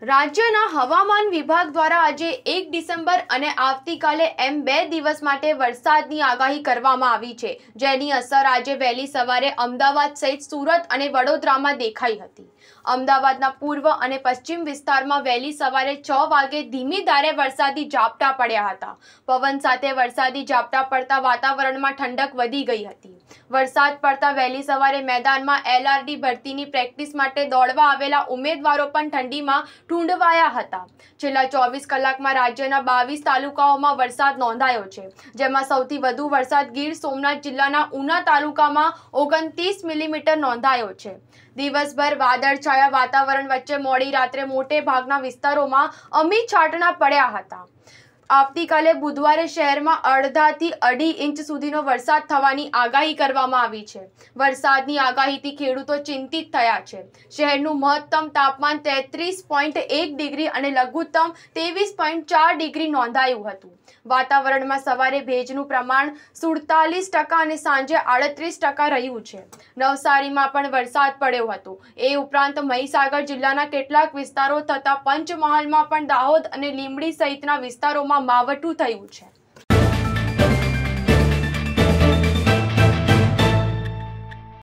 રાજ્યના હવામાન વિભાગ દ્વારા આજે એક ડિસેમ્બર અને આવતીકાલે એમ બે દિવસ માટે વરસાદની આગાહી કરવામાં આવી છે જેની અસર આજે વહેલી સવારે અમદાવાદ સહિત સુરત અને વડોદરામાં દેખાઈ હતી અમદાવાદના પૂર્વ અને પશ્ચિમ વિસ્તારમાં વહેલી સવારે છ વાગે ધીમી ધારે વરસાદી ઝાપટા પડ્યા હતા પવન સાથે વરસાદી ઝાપટા પડતા વાતાવરણમાં ઠંડક વધી ગઈ હતી વરસાદ પડતા વહેલી સવારે મેદાનમાં એલઆરડી ભરતીની પ્રેક્ટિસ માટે દોડવા આવેલા ઉમેદવારો પણ ઠંડીમાં ઢૂંઢવાયા હતા છેલ્લા ચોવીસ કલાકમાં રાજ્યના બાવીસ તાલુકાઓમાં વરસાદ નોંધાયો છે જેમાં સૌથી વધુ વરસાદ ગીર સોમનાથ જિલ્લાના ઉના તાલુકામાં ઓગણત્રીસ મિલીમીટર નોંધાયો છે દિવસભર વાદળછાયા વાતાવરણ વચ્ચે મોડી રાત્રે મોટે ભાગના વિસ્તારોમાં અમી છાંટણા પડ્યા હતા આવતીકાલે બુધવારે શહેરમાં અડધાથી અઢી ઇંચ સુધીનો વરસાદ થવાની આગાહી કરવામાં આવી છે વરસાદની આગાહીથી ખેડૂતો ચિંતિત થયા છે શહેરનું મહત્તમ તાપમાન તેત્રીસ પોઈન્ટ એક ડિગ્રી અને લઘુત્તમ ત્રેવીસ પોઈન્ટ ચાર ડિગ્રી નોંધાયું હતું વાતાવરણમાં સવારે ભેજનું પ્રમાણ સુડતાલીસ ટકા અને સાંજે આડત્રીસ ટકા રહ્યું છે નવસારીમાં પણ વરસાદ પડ્યો હતો એ ઉપરાંત મહીસાગર જિલ્લાના કેટલાક વિસ્તારો તથા પંચમહાલમાં પણ દાહોદ અને લીંબડી સહિતના વિસ્તારોમાં દેશમાં માવઠું થયું છે